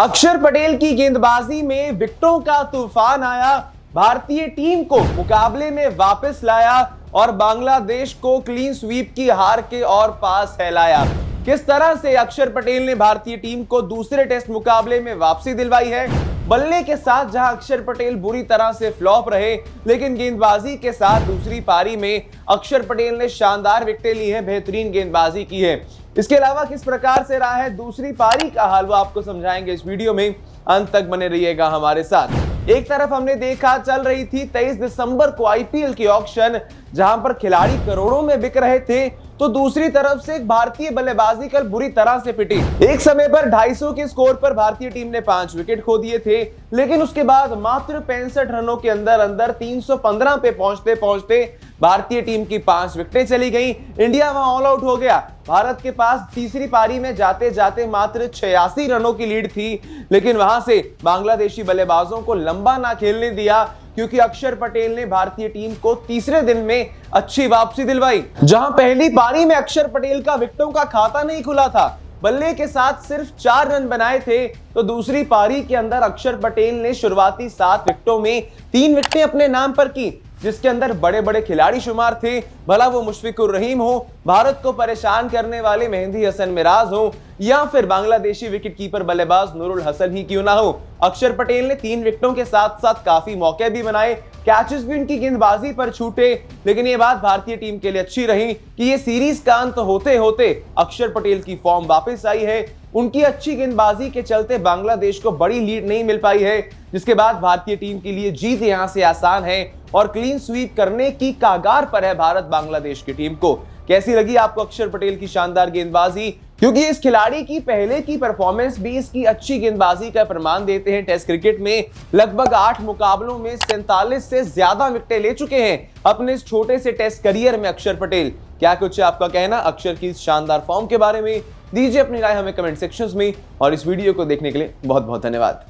अक्षर पटेल की गेंदबाजी में विकटों का तूफान आया भारतीय टीम को मुकाबले में वापस लाया और बांग्लादेश को क्लीन स्वीप की हार के और पास फैलाया किस तरह से अक्षर पटेल ने भारतीय टीम को दूसरे टेस्ट मुकाबले में वापसी दिलवाई है बल्ले के साथ जहां अक्षर पटेल बुरी तरह से फ्लॉप रहे लेकिन गेंदबाजी के साथ दूसरी पारी में अक्षर पटेल ने शानदार विकटें ली हैं बेहतरीन गेंदबाजी की है इसके अलावा किस प्रकार से रहा है दूसरी पारी का हाल वो आपको समझाएंगे इस वीडियो में अंत तक बने रहिएगा हमारे साथ एक तरफ हमने देखा चल रही थी 23 दिसंबर को आईपीएल की ऑक्शन जहां पर खिलाड़ी करोड़ों में बिक रहे थे तो दूसरी तरफ से एक भारतीय बल्लेबाजी कल बुरी तरह से पिटी एक समय पर 250 के स्कोर पर भारतीय टीम ने पांच विकेट खो दिए थे लेकिन उसके बाद मात्र पैंसठ रनों के अंदर अंदर 315 पे पहुंचते पहुंचते भारतीय टीम की पांच विकेटें चली गई इंडिया वहां ऑल आउट हो गया भारत के पास तीसरी पारी में जाते जाते मात्र छियासी रनों की लीड थी लेकिन वहां से बांग्लादेशी बल्लेबाजों को लंबा ना खेलने दिया क्योंकि अक्षर पटेल ने भारतीय टीम को तीसरे दिन में अच्छी वापसी दिलवाई जहां पहली पारी में अक्षर पटेल का विकेटों का खाता नहीं खुला था बल्ले के साथ सिर्फ चार रन बनाए थे तो दूसरी पारी के अंदर अक्षर पटेल ने शुरुआती सात विकेटों में तीन विकेटें अपने नाम पर की जिसके अंदर बड़े बड़े खिलाड़ी शुमार थे भला वो मुशफिकुर रहीम हो भारत को परेशान करने वाले मेहंदी हसन मिराज हो या फिर बांग्लादेशी विकेट कीपर बल्लेबाज नूरुल हसन ही क्यों ना हो अक्षर पटेल ने तीन विकेटों के साथ साथ काफी मौके भी बनाए कैचेस भी उनकी गेंदबाजी पर छूटे लेकिन ये बात भारतीय टीम के लिए अच्छी रही कि ये सीरीज का अंत होते होते अक्षर पटेल की फॉर्म वापस आई है उनकी अच्छी गेंदबाजी के चलते बांग्लादेश को बड़ी लीड नहीं मिल पाई है जिसके बाद भारतीय टीम के लिए जीत यहां से आसान है और क्लीन स्वीप करने की कागार पर है भारत बांग्लादेश की टीम को कैसी लगी आपको अक्षर पटेल की शानदार गेंदबाजी क्योंकि इस खिलाड़ी की पहले की परफॉर्मेंस भी इसकी अच्छी गेंदबाजी का प्रमाण देते हैं टेस्ट क्रिकेट में लगभग आठ मुकाबलों में सैंतालीस से ज्यादा विकटे ले चुके हैं अपने इस छोटे से टेस्ट करियर में अक्षर पटेल क्या कुछ है आपका कहना अक्षर की शानदार फॉर्म के बारे में दीजिए अपनी राय हमें कमेंट सेक्शन में और इस वीडियो को देखने के लिए बहुत बहुत धन्यवाद